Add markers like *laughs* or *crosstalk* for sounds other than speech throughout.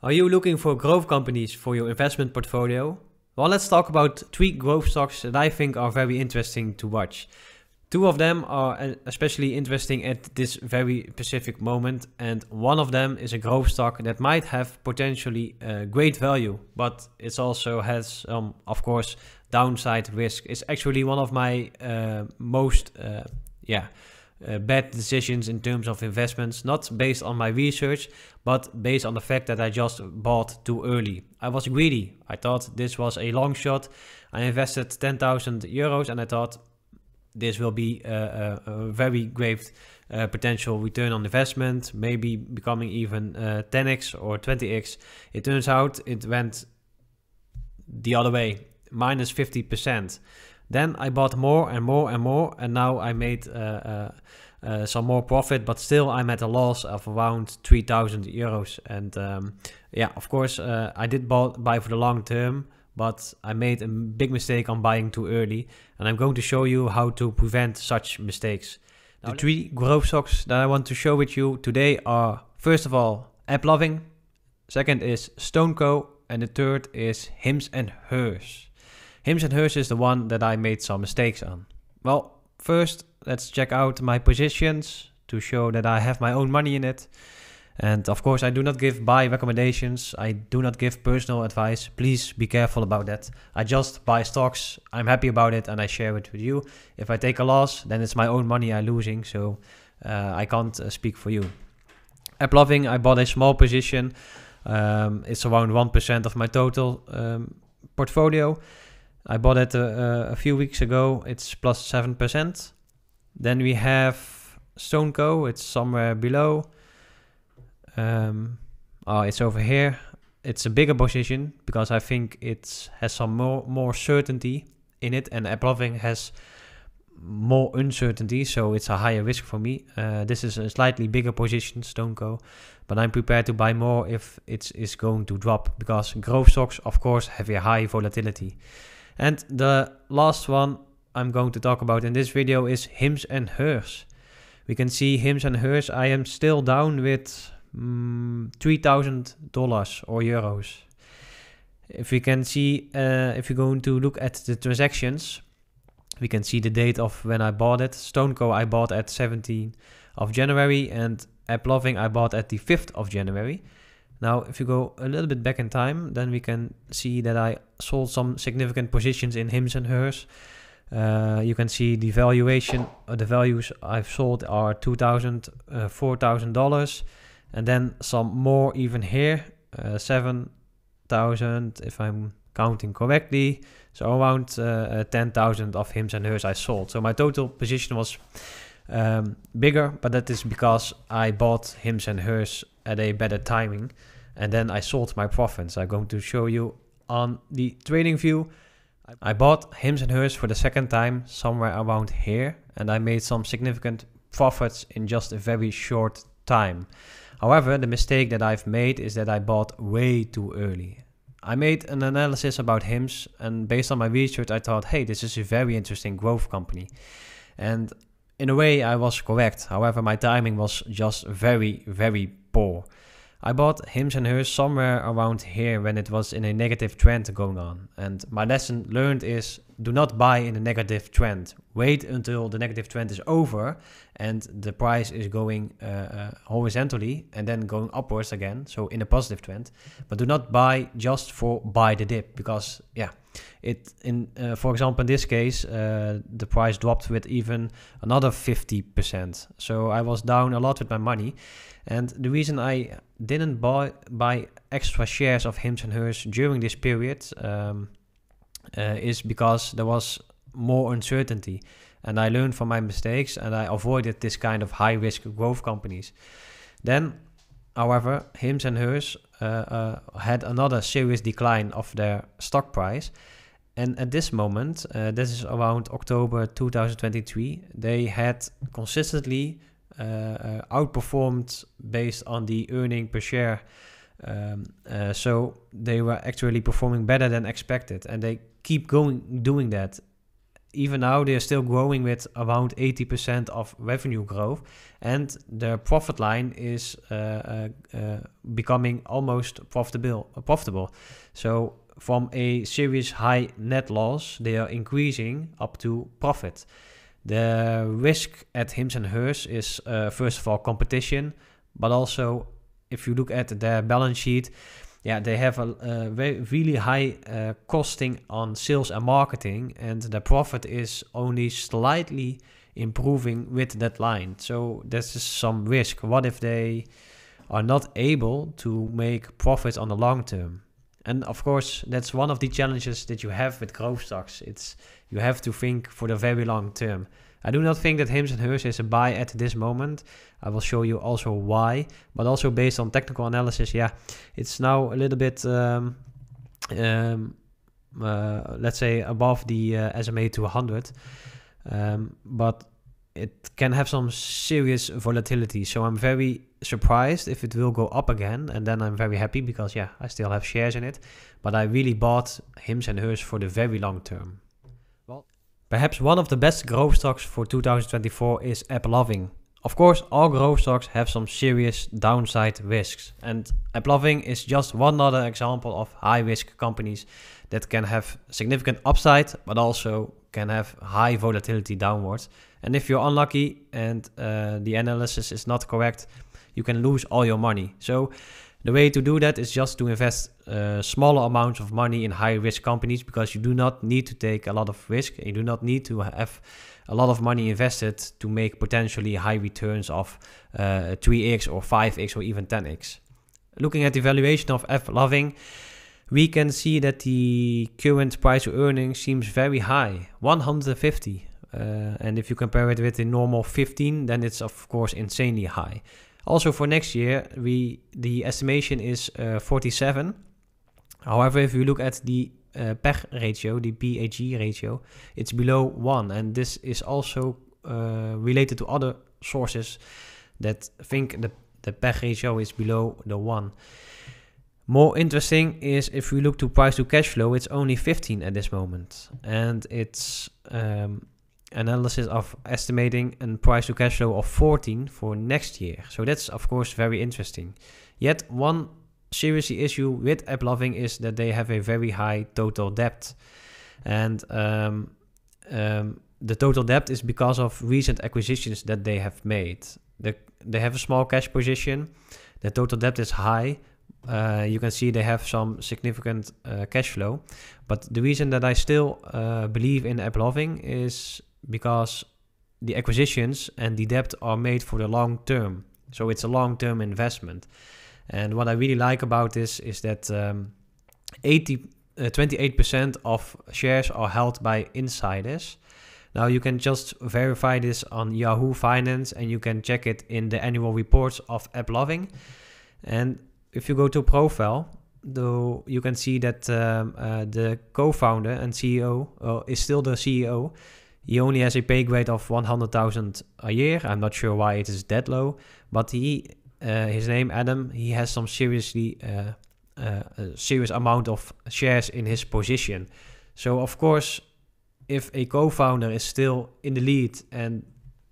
Are you looking for growth companies for your investment portfolio? Well, let's talk about three growth stocks that I think are very interesting to watch. Two of them are uh, especially interesting at this very specific moment, and one of them is a growth stock that might have potentially uh, great value, but it also has, um, of course, downside risk. It's actually one of my uh, most, uh, yeah uh, bad decisions in terms of investments, not based on my research, but based on the fact that I just bought too early. I was greedy. I thought this was a long shot. I invested 10,000 euros and I thought this will be a, a, a very great uh, potential return on investment, maybe becoming even uh, 10x or 20x. It turns out it went the other way, minus 50%. Then I bought more and more and more, and now I made uh, uh, uh some more profit, but still I'm at a loss of around 3,000 euros. And um, yeah, of course, uh, I did bought, buy for the long term, but I made a big mistake on buying too early, and I'm going to show you how to prevent such mistakes. The three growth stocks that I want to show with you today are, first of all, AppLovin, second is StoneCo, and the third is Hims and Hers. Hims and Hers is the one that I made some mistakes on. Well, first let's check out my positions to show that I have my own money in it. And of course, I do not give buy recommendations. I do not give personal advice. Please be careful about that. I just buy stocks. I'm happy about it and I share it with you. If I take a loss, then it's my own money I'm losing. So uh, I can't uh, speak for you. At Loving, I bought a small position. Um, it's around 1% of my total um, portfolio. I bought it a, uh, uh, a few weeks ago. It's plus 7%. Then we have Stoneco. It's somewhere below. Um, oh, it's over here. It's a bigger position because I think it has some more, more certainty in it. And Apploving has more uncertainty, so it's a higher risk for me. Uh, this is a slightly bigger position, Stoneco, but I'm prepared to buy more if it is going to drop because growth stocks, of course, have a high volatility. And the last one I'm going to talk about in this video is hymns and hers. We can see hymns and hers. I am still down with mm, $3,000 or euros. If we can see, uh, if you're going to look at the transactions, we can see the date of when I bought it. Stoneco I bought at 17 of January and Apploving I bought at the 5th of January. Now, if you go a little bit back in time, then we can see that I sold some significant positions in hims and hers. Uh, you can see the valuation, uh, the values I've sold are $2,000, uh, $4,000, and then some more even here, uh, 7,000 if I'm counting correctly. So around uh, uh, 10,000 of hims and hers I sold. So my total position was um, bigger, but that is because I bought hims and hers at a better timing. And then I sold my profits. I'm going to show you on the trading view. I bought Hims and Hers for the second time somewhere around here and I made some significant profits in just a very short time. However, the mistake that I've made is that I bought way too early. I made an analysis about Hims and based on my research I thought, hey, this is a very interesting growth company. And in a way, I was correct. However, my timing was just very, very poor. I bought Hims and Hers somewhere around here when it was in a negative trend going on. And my lesson learned is do not buy in a negative trend. Wait until the negative trend is over and the price is going uh, uh, horizontally and then going upwards again, so in a positive trend. But do not buy just for buy the dip because yeah, it in uh, for example in this case uh, the price dropped with even another 50%. So I was down a lot with my money, and the reason I didn't buy buy extra shares of Hims and Hers during this period. Um, Eh, is because there was more uncertainty. And I learned from my mistakes and I avoided this kind of high risk growth companies. Then, however, Hims and Hers uh, uh, had another serious decline of their stock price. And at this moment, uh, this is around October 2023, they had consistently outperformed based on the earning per share. Um, so they were actually performing better than expected, and they keep going doing that. Even now, they're still growing with around 80% of revenue growth, and their profit line is uh, uh, uh, becoming almost profitable. Profitable. So from a serious high net loss, they are increasing up to profit. The risk at Hims and Hers is uh, first of all competition, but also if you look at their balance sheet, yeah, they have a, a really high uh, costing on sales and marketing, and the profit is only slightly improving with that line. So this just some risk. What if they are not able to make profit on the long term? And of course, that's one of the challenges that you have with growth stocks. It's you have to think for the very long term. I do not think that Hims and Hers is a buy at this moment. I will show you also why, but also based on technical analysis, yeah, it's now a little bit, um, um, uh, let's say, above the uh, SMA 200, um, but it can have some serious volatility. So I'm very surprised if it will go up again, and then I'm very happy because yeah, I still have shares in it, but I really bought Hims and Hers for the very long term. Perhaps one of the best growth stocks for 2024 is Loving, Of course, all growth stocks have some serious downside risks, and loving is just one other example of high risk companies that can have significant upside but also can have high volatility downwards. And if you're unlucky and uh, the analysis is not correct, you can lose all your money. So, the way to do that is just to invest uh, smaller amounts of money in high risk companies because you do not need to take a lot of risk. You do not need to have a lot of money invested to make potentially high returns of uh, 3x or 5x or even 10x. Looking at the valuation of F Loving, we can see that the current price to earnings seems very high 150. Uh, and if you compare it with the normal 15, then it's of course insanely high. Also for next year, we the estimation is uh, 47. However, if you look at the uh, PEG ratio, the PAG ratio, it's below one, and this is also uh, related to other sources that think the the PEG ratio is below the one. More interesting is if we look to price to cash flow, it's only 15 at this moment, and it's um, analysis of estimating and price to cash flow of 14 for next year. So that's of course very interesting. Yet one serious issue with AppLovin is that they have a very high total debt. And um, um, the total debt is because of recent acquisitions that they have made. The, they have a small cash position. The total debt is high. Uh, you can see they have some significant uh, cash flow. But the reason that I still uh, believe in AppLovin is because the acquisitions and the debt are made for the long term. So it's a long term investment. And what I really like about this is that um, 80, uh, 28% of shares are held by insiders. Now you can just verify this on Yahoo Finance and you can check it in the annual reports of Apploving. And if you go to profile, though you can see that um, uh, the co-founder and CEO uh, is still the CEO, he only has a pay grade of 100,000 a year. I'm not sure why it is that low, but he, uh, his name Adam, he has some seriously uh, uh, a serious amount of shares in his position. So of course, if a co-founder is still in the lead and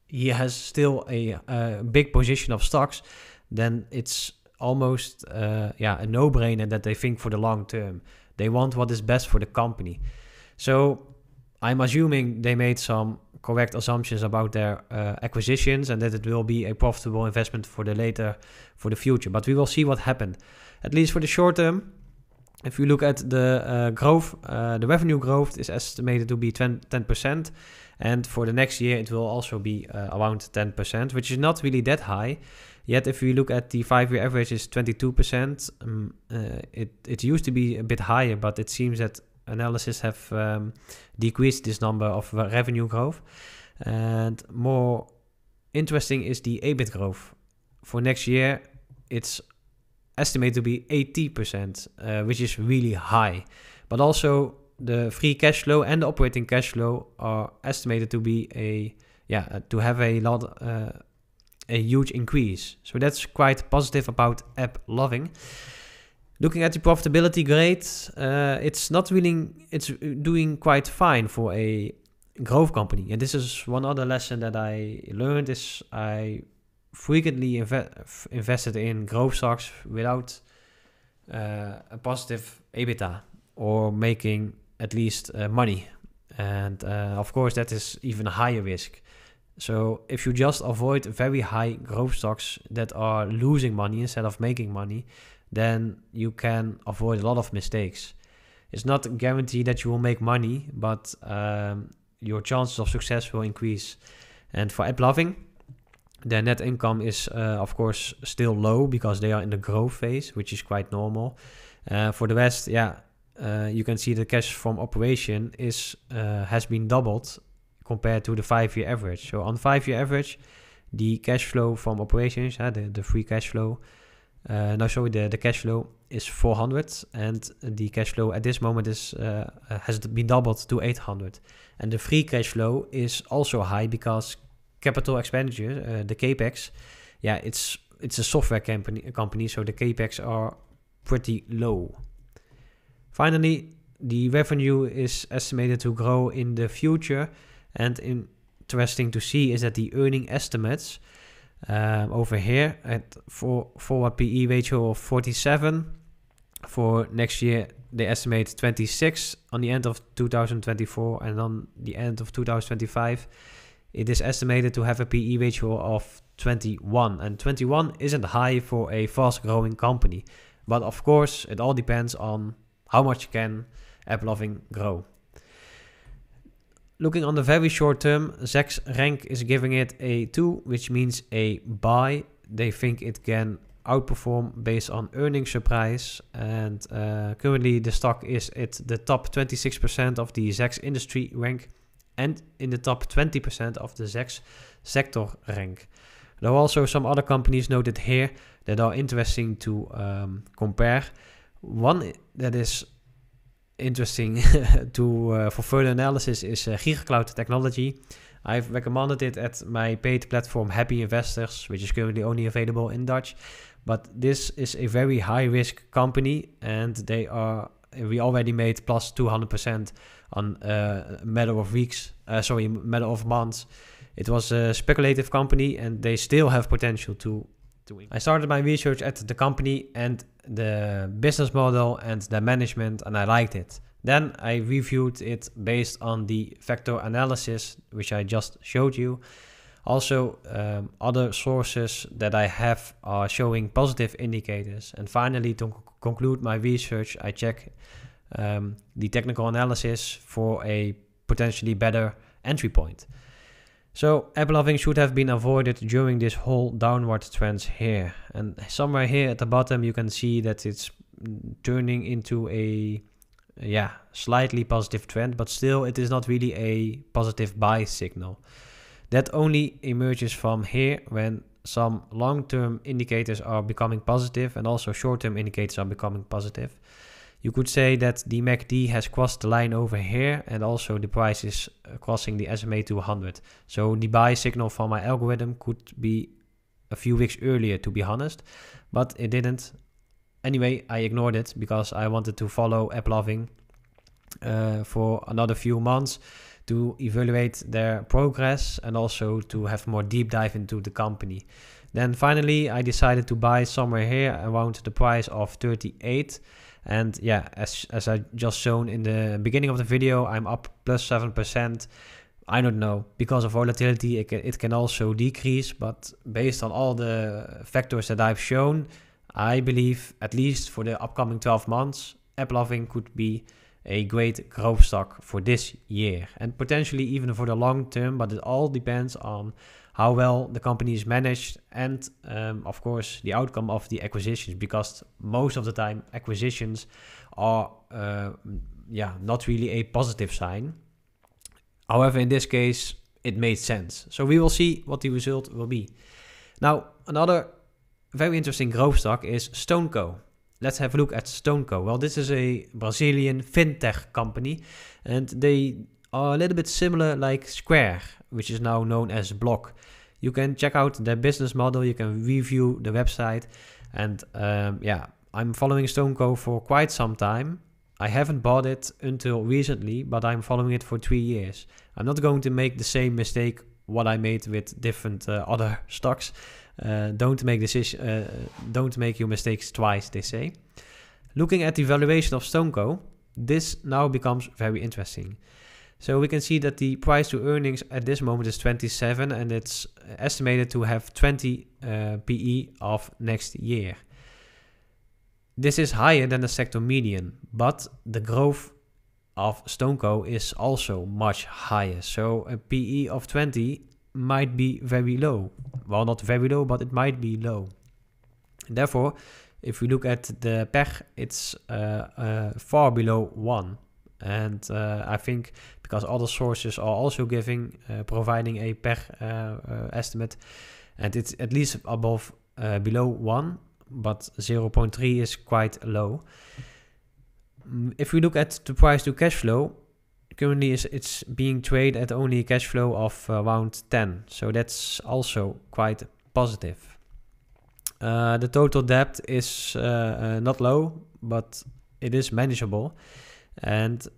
he has still a, a big position of stocks, then it's almost uh, yeah a no-brainer that they think for the long term. They want what is best for the company. So I'm assuming they made some correct assumptions about their uh, acquisitions and that it will be a profitable investment for the later, for the future. But we will see what happened. At least for the short term, if you look at the uh, growth, uh, the revenue growth is estimated to be 10%. And for the next year, it will also be uh, around 10%, which is not really that high. Yet, if we look at the five year average, is 22%. Um, uh, it, it used to be a bit higher, but it seems that analysis have um, decreased this number of uh, revenue growth. And more interesting is the EBIT growth. For next year, it's estimated to be 80%, uh, which is really high. But also the free cash flow and the operating cash flow are estimated to be a yeah uh, to have a lot uh, a huge increase. So that's quite positive about app loving. Looking at the profitability grade, uh, it's not really, it's doing quite fine for a growth company. And this is one other lesson that I learned is I frequently inve- invested in growth stocks without uh, a positive EBITDA or making at least uh, money. And uh, of course, that is even higher risk. So if you just avoid very high growth stocks that are losing money instead of making money, then you can avoid a lot of mistakes. It's not a guarantee that you will make money, but um, your chances of success will increase. And for app loving, their net income is, uh, of course, still low because they are in the growth phase, which is quite normal. Uh, for the rest, yeah, uh, you can see the cash from operation is uh, has been doubled compared to the five-year average. So on five-year average, the cash flow from operations, the, the free cash flow, Eh, now sorry, the, the cash flow is 400 and the cash flow at this moment is eh, eh, has been doubled to 800. And the free cash flow is also high because capital expenditure, the capex, yeah, it's it's a software company, company, so the capex are pretty low. Finally, the revenue is estimated to grow in the future, and interesting to see is that the earning estimates Um, over here at for forward PE ratio of 47. For next year, they estimate 26 on the end of 2024, and on the end of 2025, it is estimated to have a PE ratio of 21. And 21 isn't high for a fast-growing company, but of course, it all depends on how much can Loving grow. Looking on the very short term, Zacks Rank is giving it a 2, which means a buy. They think it can outperform based on earnings surprise. And uh, currently, the stock is at the top 26% of the Zacks industry rank and in the top 20% of the Zacks sector rank. There are also some other companies noted here that are interesting to um, compare. One that is interesting *laughs* to uh, for further analysis is uh, GigaCloud technology. I've recommended it at my paid platform Happy Investors, which is currently only available in Dutch. But this is a very high risk company, and they are eh, we already made plus 200% on a matter of weeks, uh, sorry, matter of months. It was a speculative company, and they still have potential to. to I started my research at the company, and the business model and the management, and I liked it. Then I reviewed it based on the factor analysis, which I just showed you. Also, um, other sources that I have are showing positive indicators. And finally, to conclude my research, I check um, the technical analysis for a potentially better entry point. So apple loving should have been avoided during this whole downward trend here. And somewhere here at the bottom you can see that it's turning into a yeah slightly positive trend but still it is not really a positive buy signal. That only emerges from here when some long-term indicators are becoming positive and also short-term indicators are becoming positive. You could say that the MACD has crossed the line over here and also the price is uh, crossing the SMA 200. So the buy signal from my algorithm could be a few weeks earlier to be honest, but it didn't. Anyway, I ignored it because I wanted to follow AppLovin uh, for another few months to evaluate their progress and also to have more deep dive into the company. Then finally, I decided to buy somewhere here around the price of 38 and yeah, as, as I just shown in the beginning of the video, I'm up plus 7%. I don't know. Because of volatility, it can, it can also decrease. But based on all the factors that I've shown, I believe, at least for the upcoming 12 months, AppLovin could be a great growth stock for this year and potentially even for the long term. But it all depends on how well the company is managed, and um, of course, the outcome of the acquisitions, because most of the time, acquisitions are uh, yeah, not really a positive sign. However, in this case, it made sense. So we will see what the result will be. Now, another very interesting growth stock is Stoneco. Let's have a look at Stoneco. Well, this is a Brazilian fintech company, and they a little bit similar like Square, which is now known as Block. You can check out their business model, you can review the website, and um, yeah, I'm following Stoneco for quite some time. I haven't bought it until recently, but I'm following it for three years. I'm not going to make the same mistake what I made with different uh, other *laughs* stocks. Uh, don't make decision, uh, don't make your mistakes twice, they say. Looking at the valuation of Stoneco, this now becomes very interesting. So we can see that the price to earnings at this moment is 27 and it's estimated to have 20 uh, PE of next year. This is higher than the sector median, but the growth of Stoneco is also much higher. So a PE of 20 might be very low. Well, not very low, but it might be low. Therefore, if we look at the PEG, it's uh, uh, far below 1. And uh, I think because other sources are also giving, uh, providing a PER uh, uh, estimate. And it's at least above, below 1, but 0.3 is quite low. Mm, if we look at the price to cash flow, currently is it's being traded at only a cash flow of around 10 so that's also quite positive uh, the total debt is uh, uh, not low but it is manageable and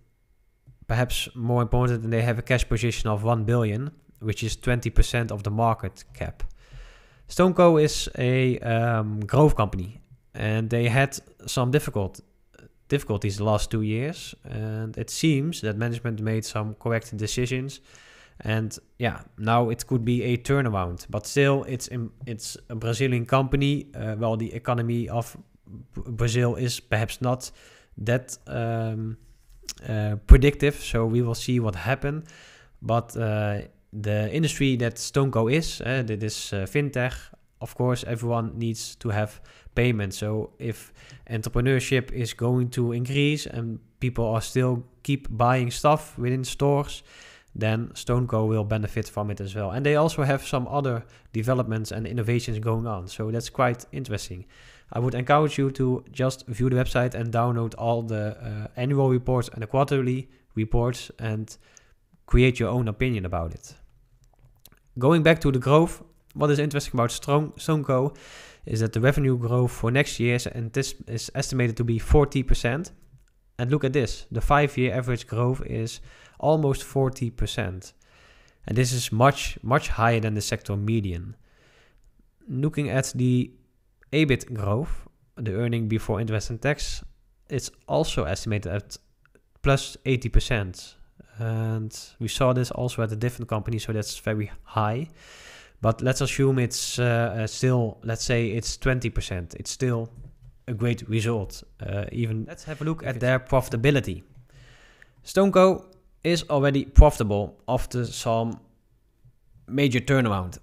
perhaps more important, they have a cash position of 1 billion, which is 20% of the market cap. Stoneco is a um, growth company, and they had some difficult difficulties the last two years, and it seems that management made some correct decisions. And yeah, now it could be a turnaround, but still, it's in, it's a Brazilian company. Uh, well, the economy of Brazil is perhaps not that. Um, uh, predictive, so we will see what happen. But uh, the industry that Stoneco eh, is, uh, this fintech, of course, everyone needs to have payment. So if entrepreneurship is going to increase and people are still keep buying stuff within stores, then Stoneco will benefit from it as well. And they also have some other developments and innovations going on. So that's quite interesting. I would encourage you to just view the website and download all the uh, annual reports and the quarterly reports and create your own opinion about it. Going back to the growth, what is interesting about Strong, Sonko is that the revenue growth for next year is, and this is estimated to be 40%. And look at this, the five-year average growth is almost 40%. And this is much, much higher than the sector median. Looking at the EBIT growth, the earning before interest and tax, it's also estimated at plus 80%. And we saw this also at a different company, so that's very high. But let's assume it's uh, uh still, let's say it's 20%. It's still a great result. Uh, even let's have a look at their profitability. Stoneco is already profitable after some major turnaround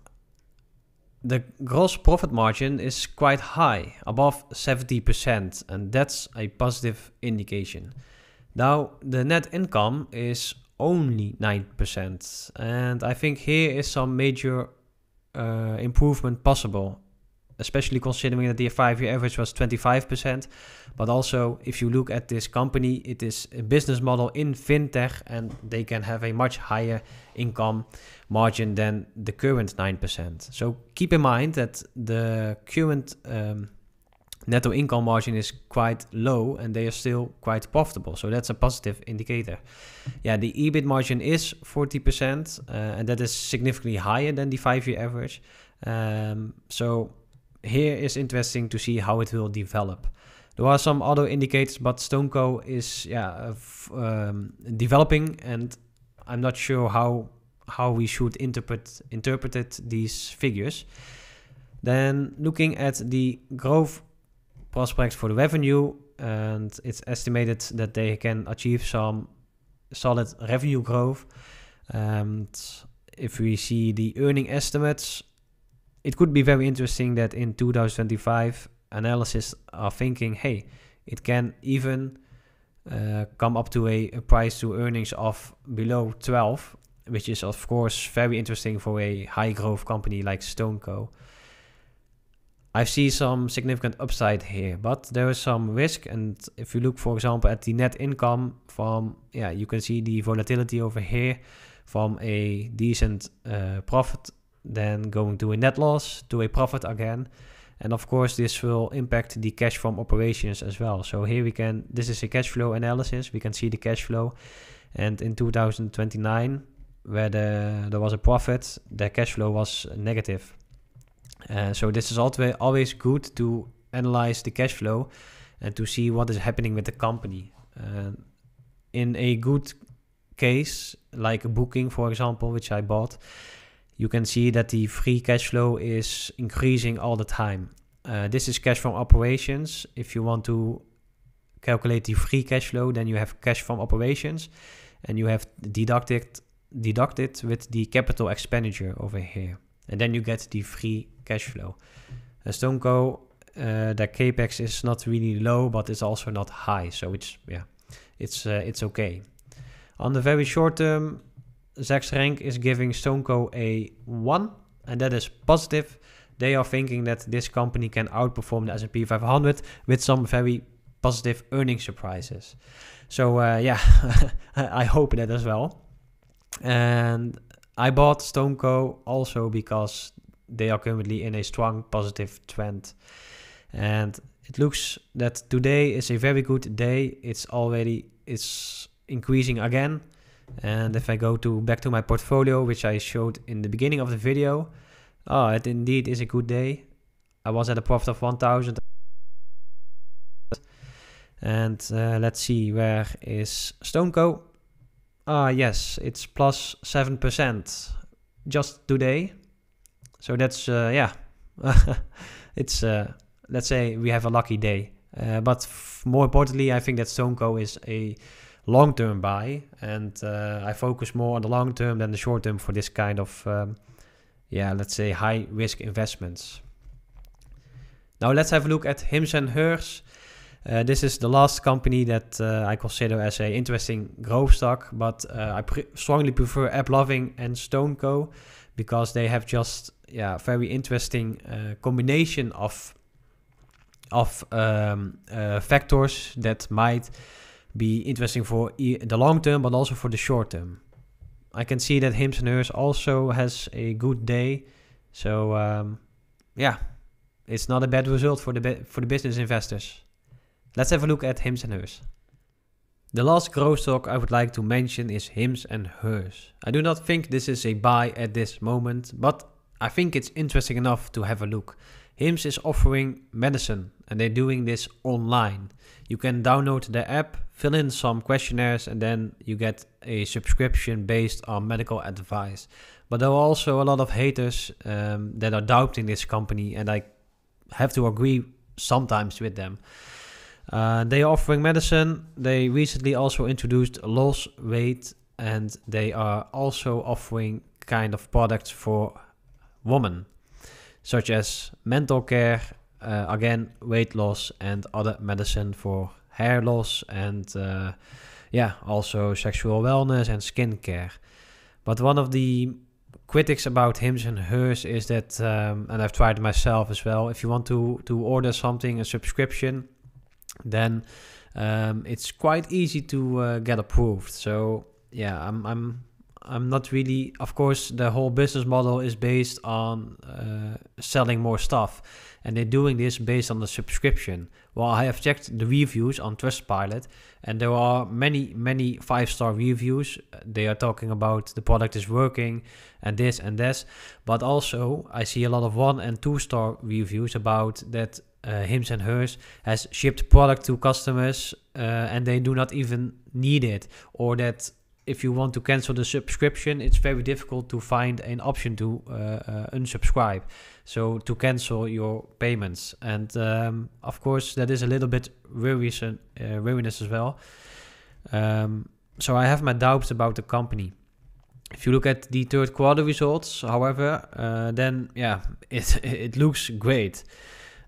the gross profit margin is quite high, above 70%, and that's a positive indication. Now, the net income is only 9%, and I think here is some major uh, improvement possible especially considering that the five-year average was 25%. But also, if you look at this company, it is a business model in fintech, and they can have a much higher income margin than the current 9%. So keep in mind that the current um, netto income margin is quite low and they are still quite profitable. So that's a positive indicator. Yeah, the EBIT margin is 40%, uh, and that is significantly higher than the five year average. Um, so here is interesting to see how it will develop. There are some other indicators, but Stoneco is yeah uh, um, developing, and I'm not sure how how we should interpret interpret these figures. Then looking at the growth prospects for the revenue, and it's estimated that they can achieve some solid revenue growth. And if we see the earning estimates, it could be very interesting that in 2025 analysis are thinking, hey, it can even uh, come up to a, a, price to earnings of below 12, which is of course very interesting for a high growth company like Stoneco. I see some significant upside here, but there is some risk. And if you look, for example, at the net income from, yeah, you can see the volatility over here from a decent uh, profit then going to a net loss, to a profit again. And of course, this will impact the cash from operations as well. So here we can, this is a cash flow analysis. We can see the cash flow. And in 2029, where the, there was a profit, the cash flow was negative. Uh, so this is always good to analyze the cash flow and to see what is happening with the company. Uh, in a good case, like a booking, for example, which I bought, you can see that the free cash flow is increasing all the time. Uh, this is cash from operations. If you want to calculate the free cash flow, then you have cash from operations and you have deducted deducted with the capital expenditure over here. And then you get the free cash flow. Uh, Stoneco, uh, their capex is not really low, but it's also not high. So it's, yeah, it's, uh, it's okay. On the very short term, Zach's Rank is giving Stoneco a 1, and that is positive. They are thinking that this company can outperform the S&P 500 with some very positive earning surprises. So uh, yeah, *laughs* I hope that as well. And I bought Stoneco also because they are currently in a strong positive trend. And it looks that today is a very good day. It's already it's increasing again. And if I go to back to my portfolio, which I showed in the beginning of the video, oh, it indeed is a good day. I was at a profit of 1,000. And uh, let's see, where is Stoneco? Ah, yes, it's plus 7% just today. So that's, uh, yeah, *laughs* it's, uh, let's say we have a lucky day. Uh, but more importantly, I think that Stoneco is a long term buy, and uh, I focus more on the long term than the short term for this kind of, um, yeah, let's say high risk investments. Now let's have a look at Hims and Hers. Uh, this is the last company that uh, I consider as an interesting growth stock, but uh, I pre- strongly prefer AppLovin and StoneCo because they have just yeah very interesting uh, combination of of um, uh, factors that might be interesting for the long term, but also for the short term. I can see that Hims and Hers also has a good day. So um, yeah, it's not a bad result for the for the business investors. Let's have a look at Hims and Hers. The last growth stock I would like to mention is Hims and Hers. I do not think this is a buy at this moment, but I think it's interesting enough to have a look. Hims is offering medicine and they're doing this online. You can download the app, fill in some questionnaires, and then you get a subscription based on medical advice. But there are also a lot of haters um, that are doubting this company, and I have to agree sometimes with them. Uh, they are offering medicine. They recently also introduced loss weight, and they are also offering kind of products for women, such as mental care uh, again weight loss and other medicine for hair loss and uh, yeah also sexual wellness and skincare but one of the critics about hims and hers is that um, and i've tried myself as well if you want to to order something a subscription then um, it's quite easy to uh, get approved so yeah i'm i'm I'm not really, of course, the whole business model is based on uh, selling more stuff and they're doing this based on the subscription. Well, I have checked the reviews on Trustpilot, and there are many, many five star reviews. They are talking about the product is working and this and this, but also I see a lot of one and two star reviews about that uh, Hims and Hers has shipped product to customers uh, and they do not even need it, or that if you want to cancel the subscription, it's very difficult to find an option to uh, uh unsubscribe so to cancel your payments. And um, of course, that is a little bit ruinous uh, as well. Um, so I have my doubts about the company. If you look at the third quarter results, however, uh, then yeah, *laughs* it it looks great,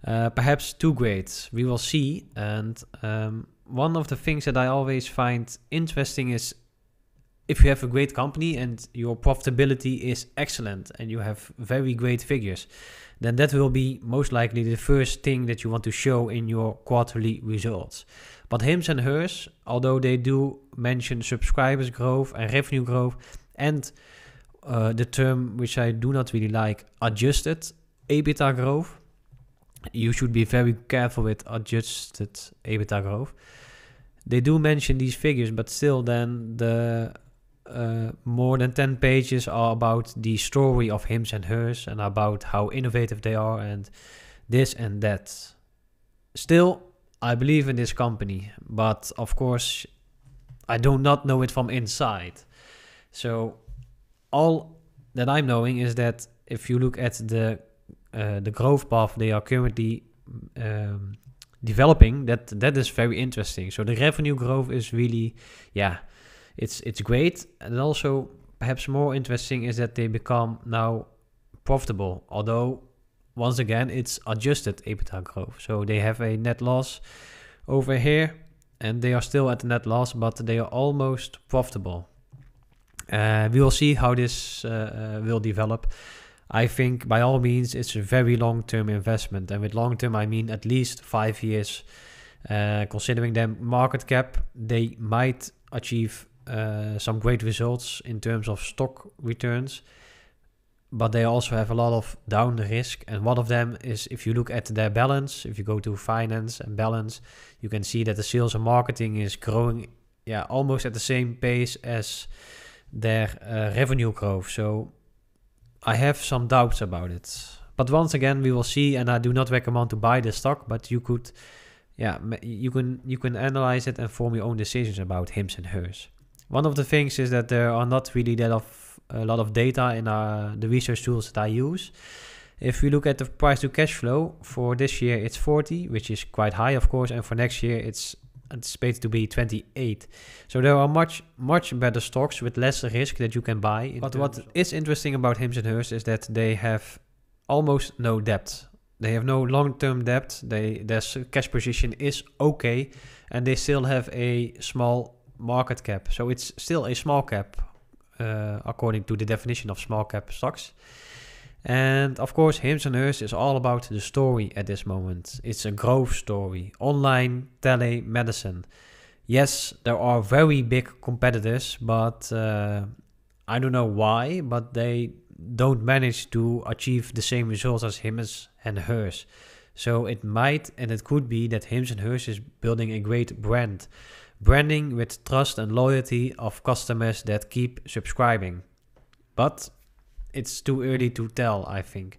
uh, perhaps too great. We will see. And um, one of the things that I always find interesting is if you have a great company and your profitability is excellent and you have very great figures, then that will be most likely the first thing that you want to show in your quarterly results. But Hims and Hers, although they do mention subscribers growth and revenue growth and uh, the term which I do not really like, adjusted EBITDA growth, you should be very careful with adjusted EBITDA growth they do mention these figures, but still, then the uh, more than 10 pages are about the story of hims and hers and about how innovative they are and this and that. Still, I believe in this company, but of course, I do not know it from inside. So, all that I'm knowing is that if you look at the uh, the growth path they are currently um, developing, that that is very interesting. So the revenue growth is really, yeah, it's it's great. And also perhaps more interesting is that they become now profitable. Although once again it's adjusted EBITDA growth. So they have a net loss over here and they are still at the net loss, but they are almost profitable. Uh, we will see how this uh, uh, will develop. I think by all means it's a very long term investment. And with long term, I mean at least five years. Uh, considering their market cap, they might achieve Eh, some great results in terms of stock returns but they also have a lot of down risk. And one of them is if you look at their balance, if you go to finance and balance, you can see that the sales and marketing is growing, yeah, almost at the same pace as their uh, revenue growth. So I have some doubts about it. But once again, we will see. And I do not recommend to buy the stock, but you could, yeah, you can you can analyze it and form your own decisions about hims and hers one of the things is that there are not really that of a lot of data in our, the research tools that I use. If we look at the price to cash flow for this year, it's 40, which is quite high, of course, and for next year, it's anticipated to be 28. So there are much much better stocks with less risk that you can buy. But what is interesting about Hims and Hers is that they have almost no debt. They have no long-term debt. They their cash position is okay, and they still have a small market cap. So it's still a small cap uh, according to the definition of small cap stocks. And of course, Hims and Hers is all about the story at this moment. It's a growth story, online telemedicine. Yes, there are very big competitors, but uh, I don't know why, but they don't manage to achieve the same results as Hims and Hers. So it might and it could be that Hims and Hers is building a great brand branding with trust and loyalty of customers that keep subscribing. But it's too early to tell, I think.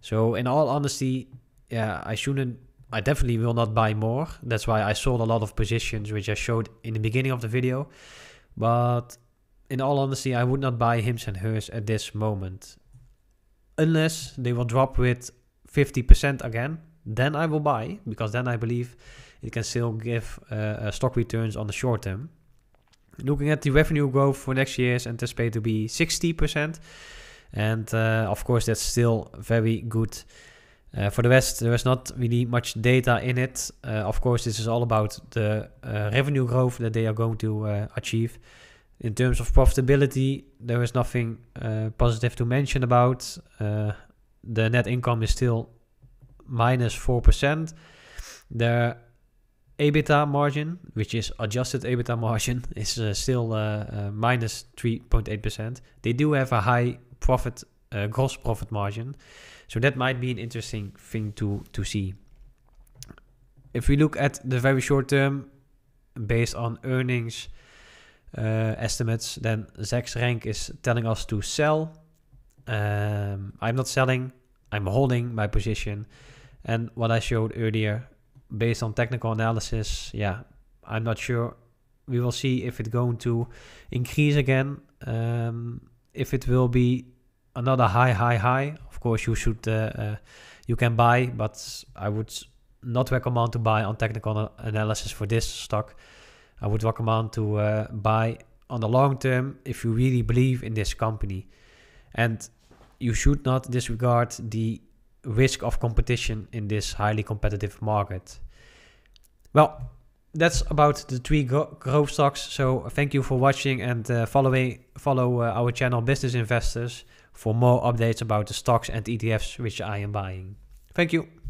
So, in all honesty, yeah, I shouldn't. I definitely will not buy more. That's why I sold a lot of positions, which I showed in the beginning of the video. But in all honesty, I would not buy hims and hers at this moment. Unless they will drop with 50% again, then I will buy because then I believe it can still give uh, uh, stock returns on the short term. Looking at the revenue growth for next year is anticipated to be 60%. And uh, of course, that's still very good. Uh, for the rest, there is not really much data in it. Uh, of course, this is all about the uh, revenue growth that they are going to achieve. In terms of profitability, there is nothing positive to mention about. the net income is still minus 4%. There EBITDA margin, which is adjusted EBITDA margin, *laughs* is uh, still uh, uh, minus 3.8%. They do have a high profit uh, gross profit margin, so that might be an interesting thing to to see. If we look at the very short term, based on earnings estimates, then Zacks Rank is telling us to sell. Um, I'm not selling. I'm holding my position. And what I showed earlier, based on technical analysis, yeah, I'm not sure. We will see if it's going to increase again. Um, if it will be another high, high, high. Of course, you should, uh, uh, you can buy, but I would not recommend to buy on technical analysis for this stock. I would recommend to uh, buy on the long term if you really believe in this company, and you should not disregard the risk of competition in this highly competitive market. Well, that's about the three gro- growth stocks. So uh, thank you for watching and uh, following follow uh, our channel Business Investors for more updates about the stocks and ETFs which I am buying. Thank you.